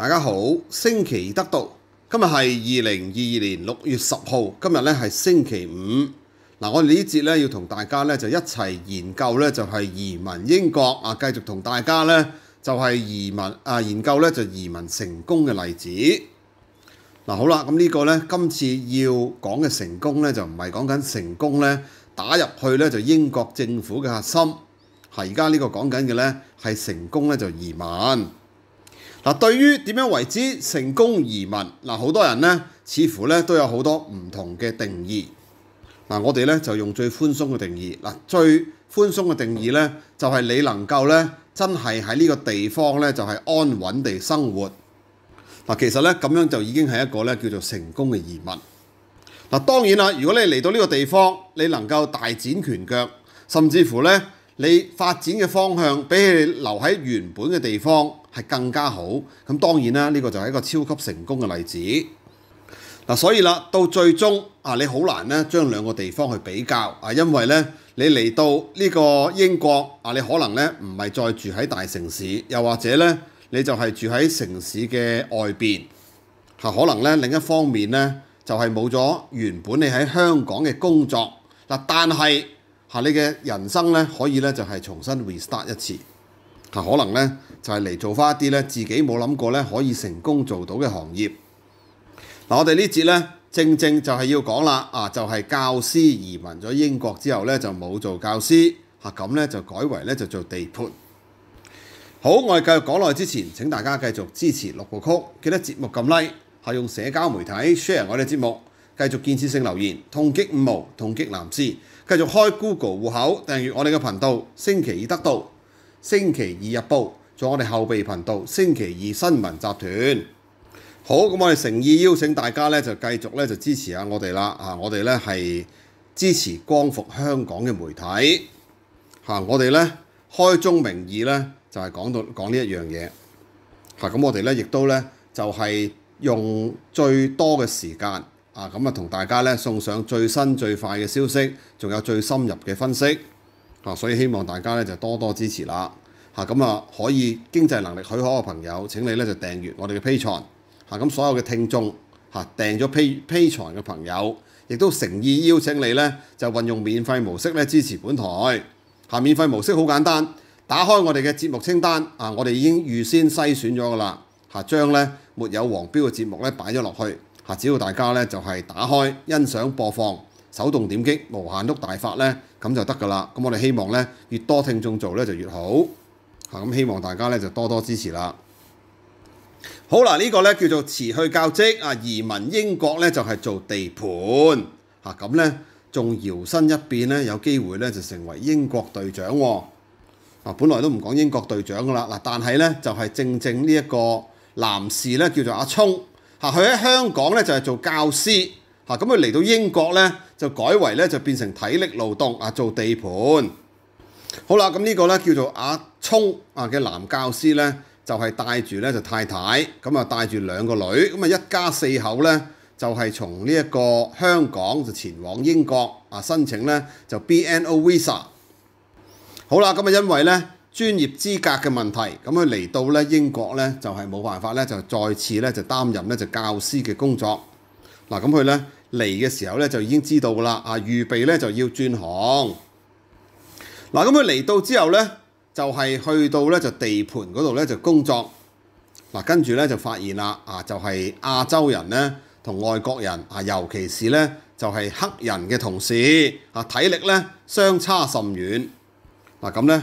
大家好，星期得到，今日系二零二二年六月十号，今日咧系星期五。嗱，我哋呢节咧要同大家咧就一齐研究咧就系移民英国啊，继续同大家咧就系移民啊研究咧就移民成功嘅例子。嗱，好啦，咁呢个咧今次要讲嘅成功咧就唔系讲紧成功咧打入去咧就英国政府嘅核心，系而家呢个讲紧嘅咧系成功咧就移民。嗱，對於點樣為之成功移民，嗱，好多人咧，似乎咧都有好多唔同嘅定義。嗱，我哋咧就用最寬鬆嘅定義。嗱，最寬鬆嘅定義咧，就係你能夠咧真係喺呢個地方咧就係安穩地生活。嗱，其實咧咁樣就已經係一個咧叫做成功嘅移民。嗱，當然啦，如果你嚟到呢個地方，你能夠大展拳腳，甚至乎咧。你發展嘅方向比你留喺原本嘅地方係更加好。咁當然啦，呢個就係一個超級成功嘅例子。嗱，所以啦，到最終啊，你好難咧將兩個地方去比較啊，因為咧你嚟到呢個英國啊，你可能咧唔係再住喺大城市，又或者咧你就係住喺城市嘅外邊。嚇，可能咧另一方面咧就係冇咗原本你喺香港嘅工作嗱，但係。嚇你嘅人生咧，可以咧就係重新 restart 一次，嚇可能咧就係嚟做翻一啲咧自己冇諗過咧可以成功做到嘅行業。嗱，我哋呢節咧正正就係要講啦，啊就係教師移民咗英國之後咧就冇做教師，嚇咁咧就改為咧就做地盤。好，我哋繼續講耐之前，請大家繼續支持六部曲，記得節目撳 Like，係用社交媒體 share 我哋節目。繼續建設性留言，痛擊五毛，痛擊男仕。繼續開 Google 户口，訂閱我哋嘅頻道。星期二得到，星期二日報，有我哋後備頻道。星期二新聞集團。好，咁我哋誠意邀請大家咧，就繼續咧就支持下我哋啦。啊，我哋咧係支持光復香港嘅媒體嚇。我哋咧開中名義咧就係講到講呢一樣嘢嚇。咁我哋咧亦都咧就係用最多嘅時間。啊咁啊，同大家咧送上最新最快嘅消息，仲有最深入嘅分析啊！所以希望大家咧就多多支持啦。嚇咁啊，可以經濟能力許可嘅朋友，請你咧就訂閱我哋嘅 P-Car。嚇咁所有嘅聽眾嚇訂咗 p p c 嘅朋友，亦都誠意邀請你咧就運用免費模式咧支持本台。嚇免費模式好簡單，打開我哋嘅節目清單啊，我哋已經預先篩選咗噶啦。嚇將咧沒有黃標嘅節目咧擺咗落去。啊！只要大家咧就係打開欣賞播放，手動點擊無限碌大法咧咁就得㗎啦。咁我哋希望咧越多聽眾做咧就越好。啊！咁希望大家咧就多多支持啦。好啦，呢個咧叫做辭去教職啊，移民英國咧就係做地盤。嚇咁咧仲搖身一變咧有機會咧就成為英國隊長喎。啊，本來都唔講英國隊長㗎啦。嗱，但係咧就係正正呢一個男士咧叫做阿聰。嚇佢喺香港咧就係做教師，嚇咁佢嚟到英國咧就改為咧就變成體力勞動啊做地盤。好啦，咁呢個咧叫做阿聰啊嘅男教師咧就係帶住咧就太太，咁啊帶住兩個女，咁啊一家四口咧就係從呢一個香港就前往英國啊申請咧就 BNO Visa。好啦，咁啊因為咧。專業資格嘅問題，咁佢嚟到咧英國咧就係冇辦法咧，就再次咧就擔任咧就教師嘅工作嗱。咁佢咧嚟嘅時候咧就已經知道啦啊，預備咧就要轉行嗱。咁佢嚟到之後咧就係去到咧就地盤嗰度咧就工作嗱，跟住咧就發現啦啊，就係亞洲人咧同外國人啊，尤其是咧就係黑人嘅同事啊，體力咧相差甚遠嗱。咁咧？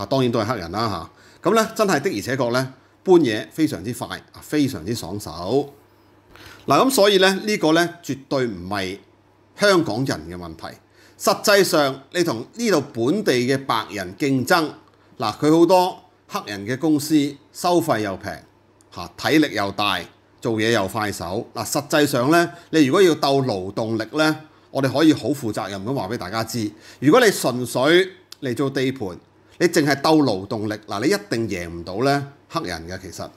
啊，當然都係黑人啦嚇咁咧，真係的而且確咧搬嘢非常之快啊，非常之爽手嗱。咁所以咧呢個咧絕對唔係香港人嘅問題。實際上你同呢度本地嘅白人競爭嗱，佢好多黑人嘅公司收費又平嚇，體力又大，做嘢又快手嗱。實際上咧，你如果要鬥勞動力咧，我哋可以好負責任咁話俾大家知，如果你純粹嚟做地盤。你淨係鬥勞動力，嗱你一定贏唔到咧黑人嘅。其實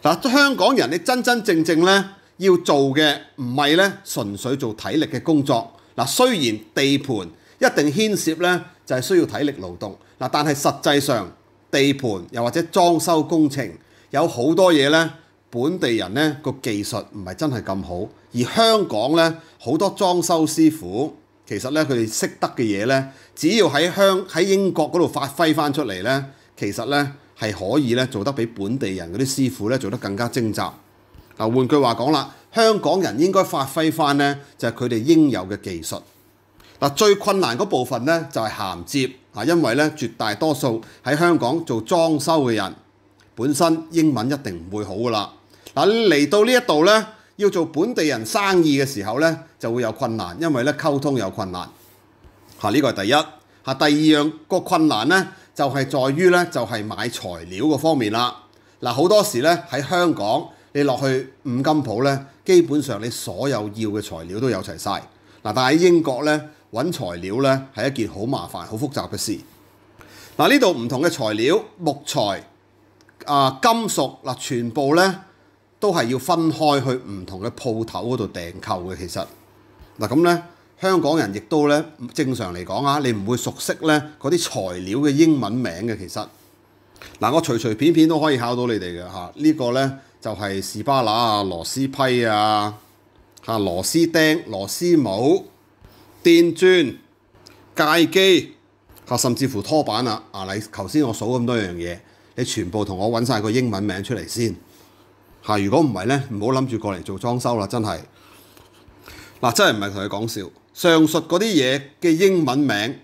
嗱香港人，你真真正正咧要做嘅唔係咧純粹做體力嘅工作。嗱雖然地盤一定牽涉咧就係需要體力勞動，嗱但係實際上地盤又或者裝修工程有好多嘢咧本地人咧個技術唔係真係咁好，而香港咧好多裝修師傅。其實咧，佢哋識得嘅嘢咧，只要喺香喺英國嗰度發揮翻出嚟咧，其實咧係可以咧做得比本地人嗰啲師傅咧做得更加精湛。嗱，換句話講啦，香港人應該發揮翻咧就係佢哋應有嘅技術。嗱，最困難嗰部分咧就係銜接啊，因為咧絕大多數喺香港做裝修嘅人本身英文一定唔會好噶啦。嗱，嚟到呢一度咧。要做本地人生意嘅時候呢，就會有困難，因為呢溝通有困難。嚇，呢個係第一。嚇，第二樣個困難呢，就係在於呢，就係買材料個方面啦。嗱，好多時呢，喺香港，你落去五金鋪呢，基本上你所有要嘅材料都有齊晒。嗱，但喺英國呢，揾材料呢，係一件好麻煩、好複雜嘅事。嗱，呢度唔同嘅材料，木材、啊金屬嗱，全部呢。都係要分開去唔同嘅鋪頭嗰度訂購嘅，其實嗱咁咧，香港人亦都咧正常嚟講啊，你唔會熟悉咧嗰啲材料嘅英文名嘅，其實嗱，我隨隨便便都可以考到你哋嘅嚇，呢個咧就係士巴拿啊、螺絲批啊、嚇螺絲釘、螺絲帽、電鑽、介機甚至乎拖板啊，啊你頭先我數咁多樣嘢，你全部同我揾曬個英文名出嚟先。吓，如果唔系咧，唔好谂住过嚟做装修啦，真系嗱，真系唔系同你讲笑。上述嗰啲嘢嘅英文名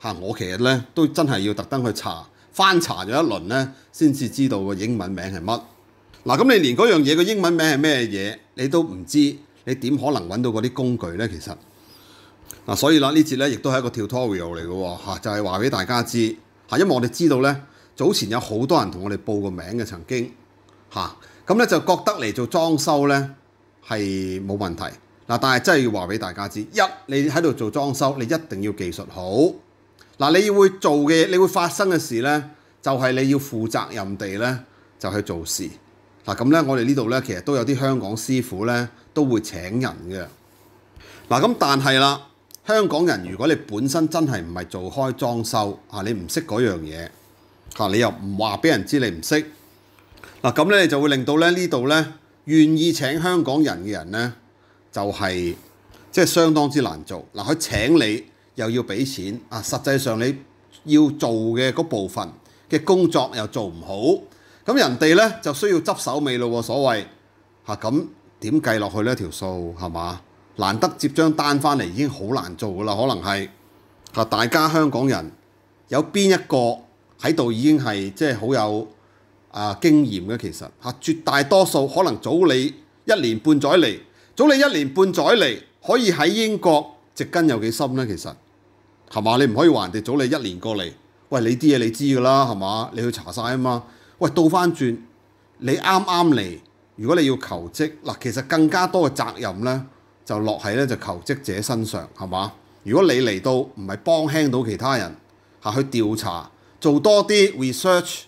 吓，我其实咧都真系要特登去查翻查咗一轮咧，先至知道个英文名系乜。嗱，咁你连嗰样嘢嘅英文名系咩嘢，你都唔知，你点可能揾到嗰啲工具咧？其实嗱，所以啦，呢节咧亦都系一个 tutorial 嚟嘅，吓，就系话俾大家知吓，因为我哋知道咧，早前有好多人同我哋报個名嘅，曾经吓。咁咧就覺得嚟做裝修咧係冇問題嗱，但係真係要話俾大家知，一你喺度做裝修，你一定要技術好嗱，你要會做嘅，你會發生嘅事咧，就係你要負責任地咧就去做事嗱。咁咧，我哋呢度咧其實都有啲香港師傅咧都會請人嘅嗱。咁但係啦，香港人如果你本身真係唔係做開裝修啊，你唔識嗰樣嘢嚇，你又唔話俾人知你唔識。嗱咁咧就會令到咧呢度咧願意請香港人嘅人咧就係即係相當之難做。嗱，佢請你又要俾錢啊，實際上你要做嘅嗰部分嘅工作又做唔好，咁人哋咧就需要執手尾咯。所謂嚇咁點計落去呢條數係嘛？難得接張單翻嚟已經好難做噶啦，可能係嚇大家香港人有邊一個喺度已經係即係好有？啊經驗嘅其實嚇絕大多數可能早你一年半載嚟，早你一年半載嚟可以喺英國直根有幾深咧？其實係嘛？你唔可以話人哋早你一年過嚟，喂你啲嘢你知㗎啦係嘛？你去查曬啊嘛？喂倒翻轉你啱啱嚟，如果你要求職嗱，其實更加多嘅責任咧就落喺咧就求職者身上係嘛？如果你嚟到唔係幫輕到其他人嚇去調查做多啲 research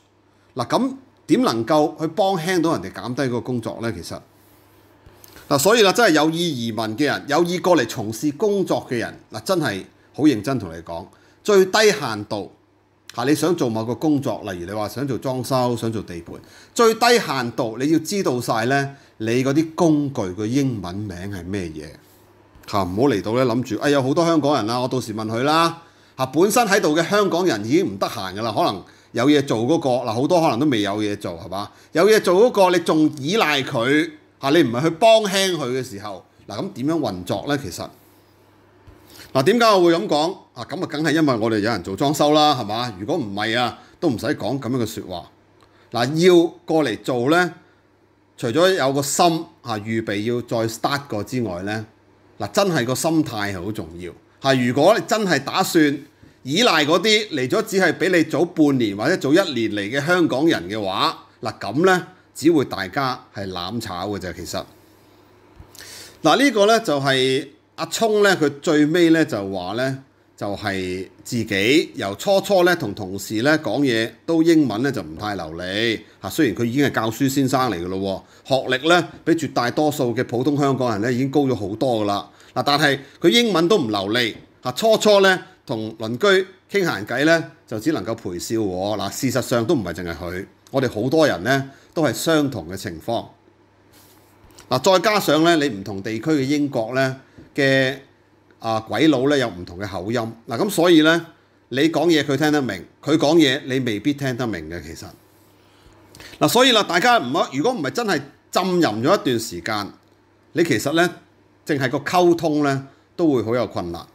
嗱咁。點能夠去幫輕到人哋減低個工作呢？其實嗱，所以啦，真係有意移民嘅人，有意過嚟從事工作嘅人，嗱，真係好認真同你講，最低限度嚇你想做某個工作，例如你話想做裝修、想做地盤，最低限度你要知道晒呢，你嗰啲工具嘅英文名係咩嘢嚇，唔好嚟到呢諗住，哎，有好多香港人啦，我到時問佢啦嚇，本身喺度嘅香港人已經唔得閒噶啦，可能。有嘢做嗰個嗱，好多可能都未有嘢做係嘛？有嘢做嗰個你仲依賴佢嚇，你唔係去幫輕佢嘅時候嗱，咁點樣運作咧？其實嗱，點解我會咁講啊？咁啊，梗係因為我哋有人做裝修啦係嘛？如果唔係啊，都唔使講咁樣嘅説話嗱，要過嚟做咧，除咗有個心嚇預備要再 start 過之外咧，嗱真係個心態係好重要嚇。如果你真係打算，依賴嗰啲嚟咗，只係比你早半年或者早一年嚟嘅香港人嘅話，嗱咁咧，只會大家係攬炒嘅啫。其實嗱呢個咧就係阿聰咧，佢最尾咧就話咧就係自己由初初咧同同事咧講嘢都英文咧就唔太流利嚇。雖然佢已經係教書先生嚟嘅咯，學歷咧比絕大多數嘅普通香港人咧已經高咗好多噶啦。嗱，但係佢英文都唔流利嚇，初初咧。同鄰居傾閒偈咧，就只能夠陪笑我。嗱，事實上都唔係淨係佢，我哋好多人咧都係相同嘅情況。嗱，再加上咧，你唔同地區嘅英國咧嘅啊鬼佬咧有唔同嘅口音。嗱，咁所以咧，你講嘢佢聽得明，佢講嘢你未必聽得明嘅。其實，嗱，所以啦，大家唔好，如果唔係真係浸淫咗一段時間，你其實咧，淨係個溝通咧都會好有困難。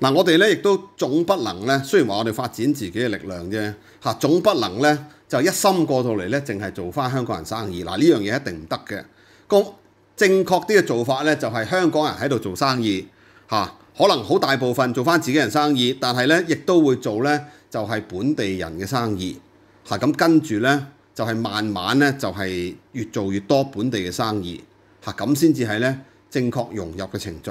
嗱，我哋咧亦都總不能咧，雖然話我哋發展自己嘅力量啫，嚇總不能咧就一心過到嚟咧，淨係做翻香港人生意。嗱呢樣嘢一定唔得嘅。咁正確啲嘅做法咧，就係香港人喺度做生意，嚇可能好大部分做翻自己人生意，但係咧亦都會做咧就係本地人嘅生意，嚇咁跟住咧就係慢慢咧就係越做越多本地嘅生意，嚇咁先至係咧正確融入嘅程序。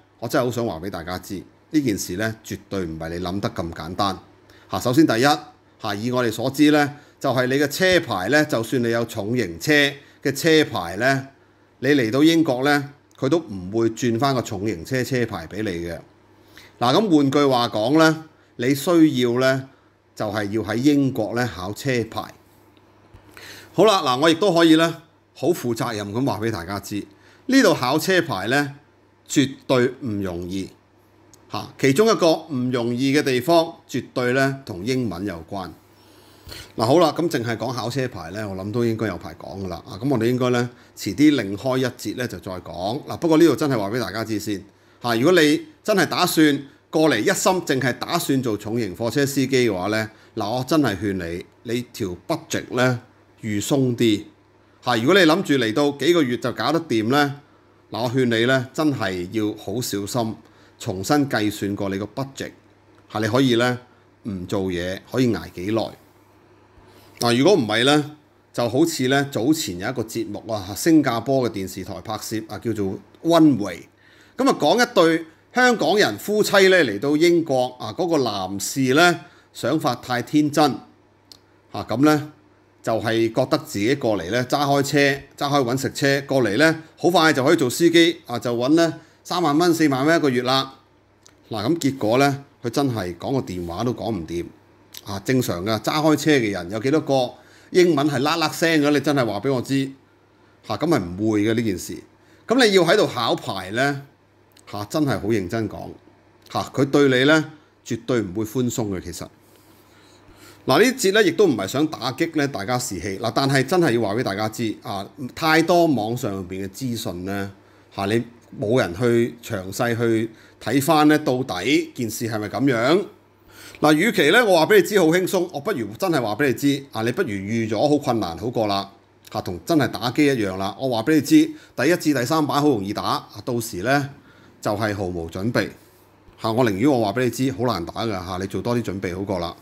我真係好想話俾大家知呢件事咧，絕對唔係你諗得咁簡單嚇。首先第一嚇，以我哋所知咧，就係你嘅車牌咧，就算你有重型車嘅車牌咧，你嚟到英國咧，佢都唔會轉翻個重型車車牌俾你嘅。嗱咁換句話講咧，你需要咧就係要喺英國咧考車牌。好啦，嗱我亦都可以咧，好負責任咁話俾大家知，呢度考車牌咧。絕對唔容易嚇，其中一個唔容易嘅地方，絕對咧同英文有關嗱。好啦，咁淨係講考車牌咧，我諗都應該有排講噶啦啊。咁我哋應該咧遲啲另開一節咧就再講嗱。不過呢度真係話俾大家知先嚇。如果你真係打算過嚟，一心淨係打算做重型貨車司機嘅話咧，嗱我真係勸你，你條 budget 咧預鬆啲如果你諗住嚟到幾個月就搞得掂咧。嗱，我勸你咧，真係要好小心，重新計算過你個 budget，嚇你可以咧唔做嘢，可以挨幾耐。嗱，如果唔係咧，就好似咧早前有一個節目啊，新加坡嘅電視台拍攝啊，叫做《温圍》，咁啊講一對香港人夫妻咧嚟到英國啊，嗰個男士咧想法太天真，嚇咁咧。就係覺得自己過嚟咧，揸開車，揸開揾食車過嚟咧，好快就可以做司機啊！就揾咧三萬蚊、四萬蚊一個月啦。嗱咁結果咧，佢真係講個電話都講唔掂啊！正常嘅揸開車嘅人有幾多個英文係啦啦聲嘅？你真係話俾我知嚇，咁係唔會嘅呢件事。咁你要喺度考牌咧嚇，真係好認真講嚇，佢對你咧絕對唔會寬鬆嘅，其實。嗱呢節咧，亦都唔係想打擊咧大家士氣。嗱，但係真係要話俾大家知啊，太多網上邊嘅資訊咧嚇，你冇人去詳細去睇翻咧，到底件事係咪咁樣？嗱，與其咧我話俾你知好輕鬆，我不如真係話俾你知啊，你不如預咗好困難好過啦嚇，同真係打機一樣啦。我話俾你知第一至第三把好容易打，到時咧就係毫無準備嚇。我寧願我話俾你知好難打㗎嚇，你做多啲準備好過啦。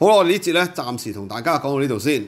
好啦，我哋呢節咧，暂时同大家講到呢度先。